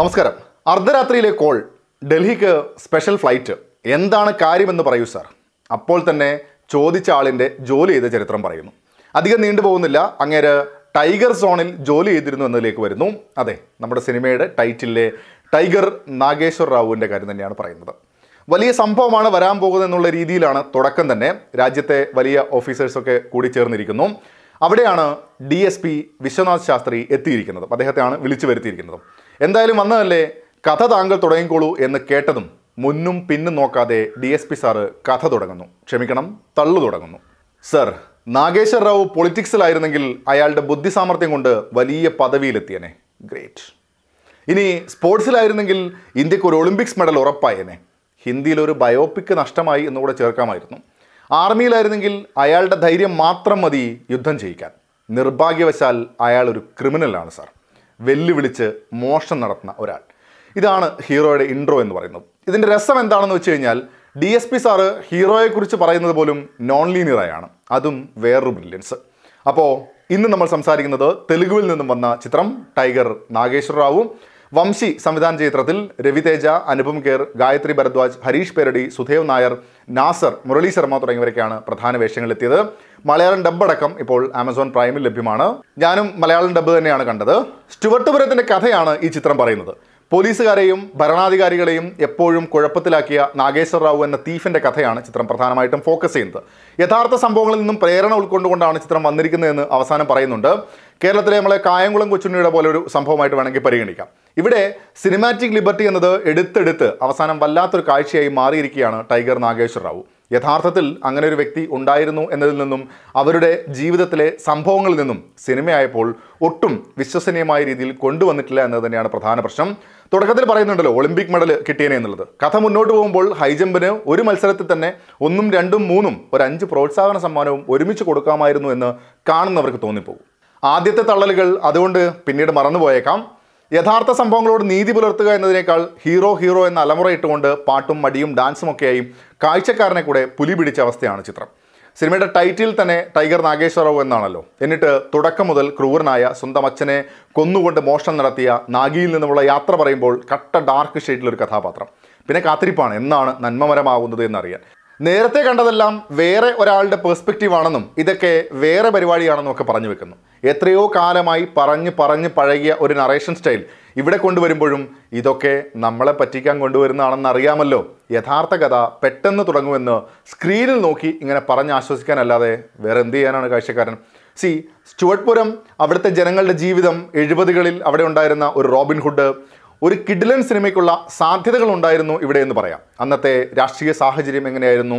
നമസ്കാരം അർദ്ധരാത്രിയിലെ കോൾ ഡൽഹിക്ക് സ്പെഷ്യൽ ഫ്ലൈറ്റ് എന്താണ് കാര്യമെന്ന് പറയൂ സാർ അപ്പോൾ തന്നെ ചോദിച്ച ആളിൻ്റെ ജോലി ചെയ്ത ചരിത്രം പറയുന്നു അധികം നീണ്ടുപോകുന്നില്ല അങ്ങേര് ടൈഗർ സോണിൽ ജോലി ചെയ്തിരുന്നു എന്നതിലേക്ക് വരുന്നു അതെ നമ്മുടെ സിനിമയുടെ ടൈറ്റിലെ ടൈഗർ നാഗേശ്വർ റാവുവിൻ്റെ കാര്യം തന്നെയാണ് പറയുന്നത് വലിയ സംഭവമാണ് വരാൻ പോകുന്നത് എന്നുള്ള രീതിയിലാണ് തുടക്കം തന്നെ രാജ്യത്തെ വലിയ ഓഫീസേഴ്സൊക്കെ കൂടി ചേർന്നിരിക്കുന്നു അവിടെയാണ് D S P Vishwanath Shastri എത്തിയിരിക്കുന്നത് അദ്ദേഹത്തെയാണ് വിളിച്ചു വരുത്തിയിരിക്കുന്നത് എന്തായാലും വന്നതല്ലേ കഥ താങ്കൾ തുടങ്ങിക്കോളൂ എന്ന് കേട്ടതും മുന്നും പിന്നും നോക്കാതെ ഡി എസ് പി സാറ് കഥ തുടങ്ങുന്നു ക്ഷമിക്കണം തള്ളു തുടങ്ങുന്നു സർ നാഗേശ്വർ റാവു പൊളിറ്റിക്സിലായിരുന്നെങ്കിൽ അയാളുടെ ബുദ്ധി സാമർഥ്യം കൊണ്ട് വലിയ പദവിയിലെത്തിയനെ ഗ്രേറ്റ് ഇനി സ്പോർട്സിലായിരുന്നെങ്കിൽ ഇന്ത്യക്ക് ഒരു ഒളിമ്പിക്സ് മെഡൽ ഉറപ്പായേനെ ഹിന്ദിയിലൊരു ബയോപിക് നഷ്ടമായി എന്നുകൂടെ ചേർക്കാമായിരുന്നു ആർമിയിലായിരുന്നെങ്കിൽ അയാളുടെ ധൈര്യം മാത്രം മതി യുദ്ധം ചെയ്യിക്കാൻ നിർഭാഗ്യവശാൽ അയാൾ ഒരു ക്രിമിനലാണ് സാർ വെല്ലുവിളിച്ച് മോഷണം നടത്തുന്ന ഒരാൾ ഇതാണ് ഹീറോയുടെ ഇൻട്രോ എന്ന് പറയുന്നത് ഇതിൻ്റെ രസം എന്താണെന്ന് വെച്ച് കഴിഞ്ഞാൽ ഡി എസ് പി സാറ് ഹീറോയെക്കുറിച്ച് പറയുന്നത് പോലും നോൺ ലീനിയറായാണ് അതും വേറൊരു ബ്രില്യൻസ് അപ്പോൾ ഇന്ന് നമ്മൾ സംസാരിക്കുന്നത് തെലുഗുവിൽ നിന്നും വന്ന ചിത്രം ടൈഗർ നാഗേശ്വര വംശി സംവിധാന ചിത്രത്തിൽ രവിതേജ അനുപം കേർ ഗായത്രി ഭരദ്വാജ് ഹരീഷ് പേരടി സുധേവ് നായർ നാസർ മുരളി ശർമ്മ തുടങ്ങിയവരൊക്കെയാണ് പ്രധാന വേഷങ്ങളിലെത്തിയത് മലയാളം ഡബ് അടക്കം ഇപ്പോൾ ആമസോൺ പ്രൈമിൽ ലഭ്യമാണ് ഞാനും മലയാളം ഡബ് തന്നെയാണ് കണ്ടത് സ്റ്റുവർട്ട് പുരത്തിൻ്റെ കഥയാണ് ഈ ചിത്രം പറയുന്നത് പോലീസുകാരെയും ഭരണാധികാരികളെയും എപ്പോഴും കുഴപ്പത്തിലാക്കിയ നാഗേശ്വർ റാവു എന്ന തീഫിൻ്റെ കഥയാണ് ചിത്രം പ്രധാനമായിട്ടും ഫോക്കസ് ചെയ്യുന്നത് യഥാർത്ഥ സംഭവങ്ങളിൽ നിന്നും പ്രേരണ ഉൾക്കൊണ്ടുകൊണ്ടാണ് ചിത്രം വന്നിരിക്കുന്നതെന്ന് അവസാനം പറയുന്നുണ്ട് കേരളത്തിലെ നമ്മളെ കായംകുളം കൊച്ചുണ്ണിയുടെ പോലെ ഒരു സംഭവമായിട്ട് വേണമെങ്കിൽ പരിഗണിക്കാം ഇവിടെ സിനിമാറ്റിക് ലിബർട്ടി എന്നത് എടുത്തെടുത്ത് അവസാനം വല്ലാത്തൊരു കാഴ്ചയായി മാറിയിരിക്കുകയാണ് ടൈഗർ നാഗേശ്വർ റാവു യഥാർത്ഥത്തിൽ അങ്ങനെ ഒരു വ്യക്തി ഉണ്ടായിരുന്നു എന്നതിൽ നിന്നും അവരുടെ ജീവിതത്തിലെ സംഭവങ്ങളിൽ നിന്നും സിനിമയായപ്പോൾ ഒട്ടും വിശ്വസനീയമായ രീതിയിൽ കൊണ്ടുവന്നിട്ടില്ല എന്നത് തന്നെയാണ് പ്രധാന പ്രശ്നം തുടക്കത്തിൽ പറയുന്നുണ്ടല്ലോ ഒളിമ്പിക് മെഡൽ കിട്ടിയനെ എന്നുള്ളത് കഥ മുന്നോട്ട് പോകുമ്പോൾ ഹൈജമ്പിന് ഒരു മത്സരത്തിൽ തന്നെ ഒന്നും രണ്ടും മൂന്നും ഒരു അഞ്ച് പ്രോത്സാഹന സമ്മാനവും ഒരുമിച്ച് കൊടുക്കാമായിരുന്നു എന്ന് കാണുന്നവർക്ക് തോന്നിപ്പോകും ആദ്യത്തെ തള്ളലുകൾ അതുകൊണ്ട് പിന്നീട് മറന്നുപോയേക്കാം യഥാർത്ഥ സംഭവങ്ങളോട് നീതി പുലർത്തുക എന്നതിനേക്കാൾ ഹീറോ ഹീറോ എന്ന അലമുറ ഇട്ടുകൊണ്ട് പാട്ടും മടിയും ഡാൻസും ഡാൻസുമൊക്കെയായി കാഴ്ചക്കാരനെ കൂടെ പുലി പിടിച്ച അവസ്ഥയാണ് ചിത്രം സിനിമയുടെ ടൈറ്റിൽ തന്നെ ടൈഗർ നാഗേശ്വറവ് എന്നാണല്ലോ എന്നിട്ട് തുടക്കം മുതൽ ക്രൂരനായ സ്വന്തം അച്ഛനെ കൊന്നുകൊണ്ട് മോഷണം നടത്തിയ നാഗിയിൽ നിന്നുമുള്ള യാത്ര പറയുമ്പോൾ കട്ട ഡാർക്ക് ഷെയ്ഡിലൊരു കഥാപാത്രം പിന്നെ കാത്തിരിപ്പാണ് എന്നാണ് നന്മമരമാകുന്നത് എന്നറിയാൻ നേരത്തെ കണ്ടതെല്ലാം വേറെ ഒരാളുടെ പേഴ്സ്പെക്റ്റീവ് ആണെന്നും ഇതൊക്കെ വേറെ പരിപാടിയാണെന്നും ഒക്കെ പറഞ്ഞു വെക്കുന്നു എത്രയോ കാലമായി പറഞ്ഞ് പറഞ്ഞ് പഴകിയ ഒരു നറേഷൻ സ്റ്റൈൽ ഇവിടെ കൊണ്ടുവരുമ്പോഴും ഇതൊക്കെ നമ്മളെ പറ്റിക്കാൻ കൊണ്ടുവരുന്നതാണെന്ന് അറിയാമല്ലോ യഥാർത്ഥ കഥ പെട്ടെന്ന് തുടങ്ങുമെന്ന് സ്ക്രീനിൽ നോക്കി ഇങ്ങനെ പറഞ്ഞ് ആശ്വസിക്കാനല്ലാതെ വേറെ എന്ത് ചെയ്യാനാണ് കാഴ്ചക്കാരൻ സി സ്റ്റുവട്ട്പുരം അവിടുത്തെ ജനങ്ങളുടെ ജീവിതം എഴുപതുകളിൽ അവിടെ ഉണ്ടായിരുന്ന ഒരു റോബിൻഹുഡ് ഒരു കിഡിലൻ സിനിമയ്ക്കുള്ള സാധ്യതകൾ ഉണ്ടായിരുന്നു ഇവിടെ എന്ന് പറയാം അന്നത്തെ രാഷ്ട്രീയ സാഹചര്യം എങ്ങനെയായിരുന്നു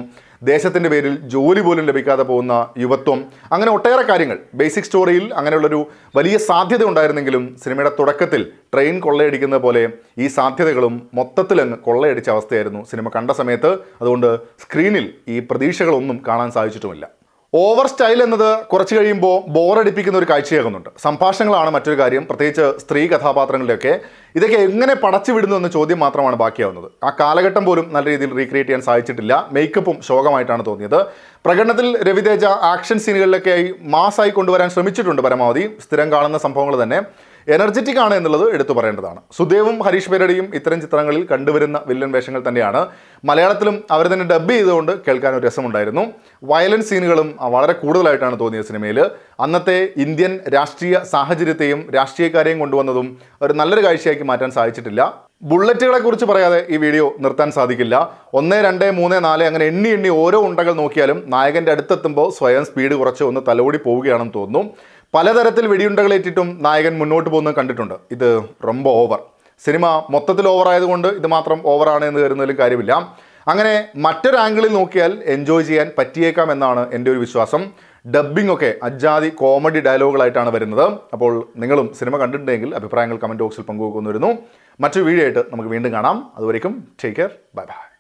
ദേശത്തിൻ്റെ പേരിൽ ജോലി പോലും ലഭിക്കാതെ പോകുന്ന യുവത്വം അങ്ങനെ ഒട്ടേറെ കാര്യങ്ങൾ ബേസിക് സ്റ്റോറിയിൽ അങ്ങനെയുള്ളൊരു വലിയ സാധ്യത ഉണ്ടായിരുന്നെങ്കിലും സിനിമയുടെ തുടക്കത്തിൽ ട്രെയിൻ കൊള്ളയടിക്കുന്നത് പോലെ ഈ സാധ്യതകളും മൊത്തത്തിൽ അങ്ങ് കൊള്ളയടിച്ച അവസ്ഥയായിരുന്നു സിനിമ കണ്ട സമയത്ത് അതുകൊണ്ട് സ്ക്രീനിൽ ഈ പ്രതീക്ഷകളൊന്നും കാണാൻ സാധിച്ചിട്ടുമില്ല ഓവർ സ്റ്റൈൽ എന്നത് കുറച്ച് കഴിയുമ്പോൾ ബോറടിപ്പിക്കുന്ന ഒരു കാഴ്ചയാകുന്നുണ്ട് സംഭാഷണങ്ങളാണ് മറ്റൊരു കാര്യം പ്രത്യേകിച്ച് സ്ത്രീ കഥാപാത്രങ്ങളിലൊക്കെ ഇതൊക്കെ എങ്ങനെ പടച്ചു വിടുന്നു എന്ന ചോദ്യം മാത്രമാണ് ബാക്കിയാവുന്നത് ആ കാലഘട്ടം പോലും നല്ല രീതിയിൽ റീക്രിയേറ്റ് ചെയ്യാൻ സാധിച്ചിട്ടില്ല മേക്കപ്പും ശോകമായിട്ടാണ് തോന്നിയത് പ്രകടനത്തിൽ രവിതേജ ആക്ഷൻ സീനുകളിലൊക്കെയായി മാസായി കൊണ്ടുവരാൻ ശ്രമിച്ചിട്ടുണ്ട് പരമാവധി സ്ഥിരം കാണുന്ന സംഭവങ്ങൾ തന്നെ എനർജറ്റിക് ആണ് എന്നുള്ളത് എടുത്തു പറയേണ്ടതാണ് സുദേവും ഹരീഷ് പേരടിയും ഇത്തരം ചിത്രങ്ങളിൽ കണ്ടുവരുന്ന വില്ലൻ വേഷങ്ങൾ തന്നെയാണ് മലയാളത്തിലും അവർ തന്നെ ഡബ് ചെയ്തുകൊണ്ട് കേൾക്കാൻ ഒരു രസമുണ്ടായിരുന്നു വയലൻസ് സീനുകളും വളരെ കൂടുതലായിട്ടാണ് തോന്നിയ സിനിമയിൽ അന്നത്തെ ഇന്ത്യൻ രാഷ്ട്രീയ സാഹചര്യത്തെയും രാഷ്ട്രീയക്കാരെയും കൊണ്ടുവന്നതും ഒരു നല്ലൊരു കാഴ്ചയാക്കി മാറ്റാൻ സാധിച്ചിട്ടില്ല ബുള്ളറ്റുകളെ കുറിച്ച് പറയാതെ ഈ വീഡിയോ നിർത്താൻ സാധിക്കില്ല ഒന്ന് രണ്ട് മൂന്ന് നാല് അങ്ങനെ എണ്ണി എണ്ണി ഓരോ ഉണ്ടകൾ നോക്കിയാലും നായകൻ്റെ അടുത്തെത്തുമ്പോൾ സ്വയം സ്പീഡ് കുറച്ച് ഒന്ന് തലോടി പോവുകയാണെന്ന് തോന്നുന്നു പലതരത്തിൽ വെടിയുണ്ടകളേറ്റിട്ടും നായകൻ മുന്നോട്ട് പോകുന്നത് കണ്ടിട്ടുണ്ട് ഇത് റൊമ്പ ഓവർ സിനിമ മൊത്തത്തിൽ ഓവറായതുകൊണ്ട് ഇത് മാത്രം ഓവറാണ് എന്ന് കരുതുന്നതിലും കാര്യമില്ല അങ്ങനെ മറ്റൊരു ആംഗിളിൽ നോക്കിയാൽ എൻജോയ് ചെയ്യാൻ പറ്റിയേക്കാം എന്നാണ് എൻ്റെ ഒരു വിശ്വാസം ഡബ്ബിംഗ് ഒക്കെ അജ്ജാതി കോമഡി ഡയലോഗുകളായിട്ടാണ് വരുന്നത് അപ്പോൾ നിങ്ങളും സിനിമ കണ്ടിട്ടുണ്ടെങ്കിൽ അഭിപ്രായങ്ങൾ കമൻറ്റ് ബോക്സിൽ പങ്കുവെക്കുന്നു വരുന്നു മറ്റൊരു വീഡിയോ ആയിട്ട് നമുക്ക് വീണ്ടും കാണാം അതുവരേക്കും ടേക്ക് കെയർ ബൈ ബൈ